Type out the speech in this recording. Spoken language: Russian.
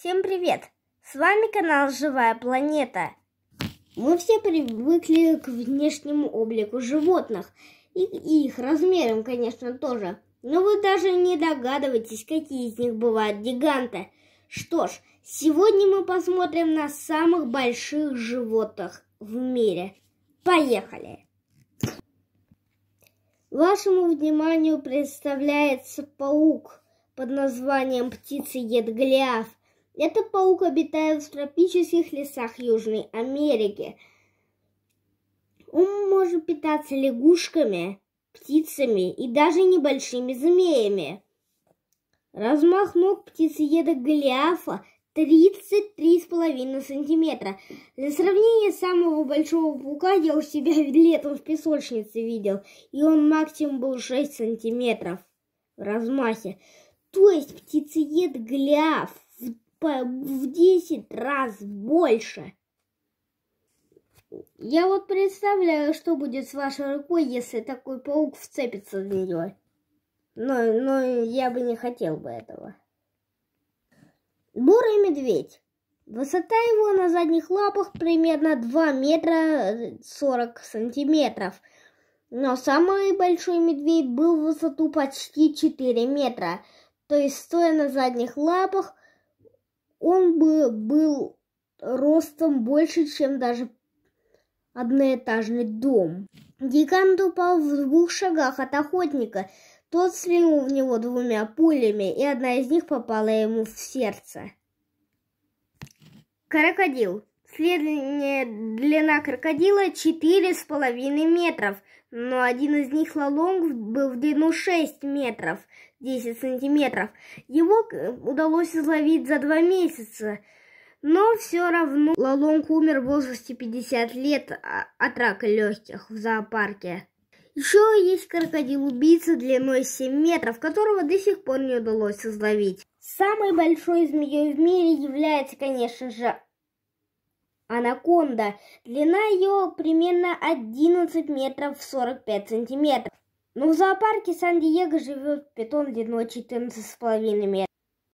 Всем привет! С вами канал Живая Планета. Мы все привыкли к внешнему облику животных и, их размерам, конечно, тоже. Но вы даже не догадываетесь, какие из них бывают гиганты. Что ж, сегодня мы посмотрим на самых больших животных в мире. Поехали! Вашему вниманию представляется паук под названием птица-едгляв. Этот паук обитает в тропических лесах Южной Америки. Он может питаться лягушками, птицами и даже небольшими змеями. Размах ног птицееда Голиафа 33,5 сантиметра. Для сравнения, самого большого паука я у себя летом в песочнице видел, и он максимум был 6 сантиметров в размахе. То есть птицеед Голиаф в 10 раз больше. Я вот представляю, что будет с вашей рукой, если такой паук вцепится в нее. Но, но я бы не хотел бы этого. Бурый медведь. Высота его на задних лапах примерно 2 метра 40 сантиметров. Но самый большой медведь был в высоту почти 4 метра. То есть, стоя на задних лапах, он бы был ростом больше, чем даже одноэтажный дом. Гигант упал в двух шагах от охотника. Тот стрельнул в него двумя пулями, и одна из них попала ему в сердце. Крокодил. Средняя длина крокодила 4,5 метров, но один из них Лолонг был в длину 6 метров 10 сантиметров. Его э, удалось изловить за два месяца, но все равно лалонг умер в возрасте 50 лет а, от рака легких в зоопарке. Еще есть крокодил-убийца длиной 7 метров, которого до сих пор не удалось изловить. Самой большой змеей в мире является, конечно же, анаконда. Длина ее примерно 11 метров 45 сантиметров. Но в зоопарке Сан-Диего живет питон длиной 14,5 метров.